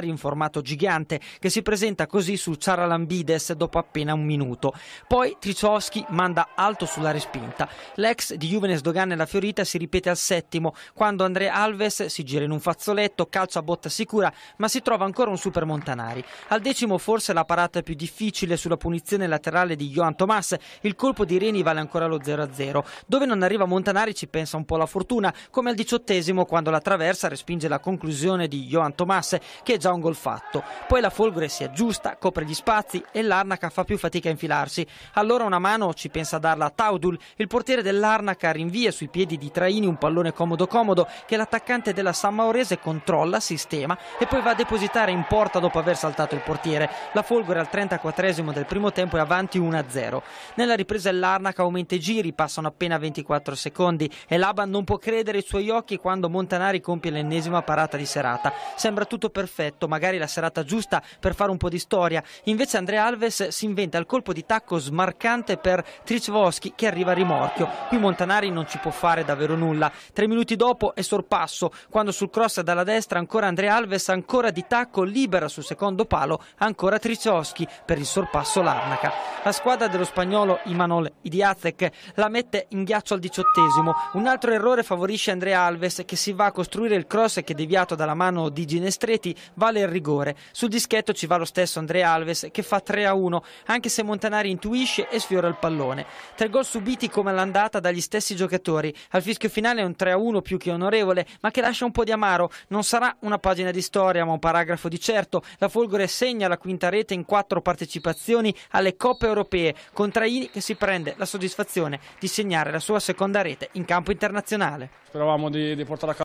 in formato gigante che si presenta così su Ciaralambides dopo appena un minuto. Poi Triciovski manda alto sulla respinta. L'ex di Juvenes Dogan e la Fiorita si ripete al settimo quando Andrea Alves si gira in un fazzoletto, calcia a botta sicura ma si trova ancora un super Montanari. Al decimo forse la parata più difficile sulla punizione laterale di Johan Tomas, il colpo di Reni vale ancora lo 0-0. Dove non arriva Montanari ci pensa un po' la fortuna come al diciottesimo quando la traversa respinge la conclusione di Johan Tomas che già un gol fatto. Poi la Folgore si aggiusta, copre gli spazi e l'Arnaca fa più fatica a infilarsi. Allora una mano ci pensa a darla a Taudul, il portiere dell'Arnaca rinvia sui piedi di Traini un pallone comodo comodo che l'attaccante della San Maurese controlla, sistema e poi va a depositare in porta dopo aver saltato il portiere. La Folgore al 34 del primo tempo è avanti 1-0. Nella ripresa l'Arnaca aumenta i giri, passano appena 24 secondi e l'Aban non può credere ai suoi occhi quando Montanari compie l'ennesima parata di serata. Sembra tutto perfetto perfetto, magari la serata giusta per fare un po' di storia. Invece Andrea Alves si inventa il colpo di tacco smarcante per Tricvoschi che arriva a rimorchio. Qui Montanari non ci può fare davvero nulla. Tre minuti dopo è sorpasso, quando sul cross dalla destra ancora Andrea Alves, ancora di tacco, libera sul secondo palo, ancora Tricvoschi per il sorpasso Larnaca. La squadra dello spagnolo Imanol Idiazek la mette in ghiaccio al diciottesimo. Un altro errore favorisce Andrea Alves che si va a costruire il cross che deviato dalla mano di Ginestreti vale il rigore. Sul dischetto ci va lo stesso Andrea Alves che fa 3 a 1, anche se Montanari intuisce e sfiora il pallone. Tre gol subiti come all'andata dagli stessi giocatori. Al fischio finale è un 3 a 1 più che onorevole, ma che lascia un po' di amaro. Non sarà una pagina di storia, ma un paragrafo di certo. La Folgore segna la quinta rete in quattro partecipazioni alle Coppe europee, con Traini che si prende la soddisfazione di segnare la sua seconda rete in campo internazionale. Speravamo di, di portare a casa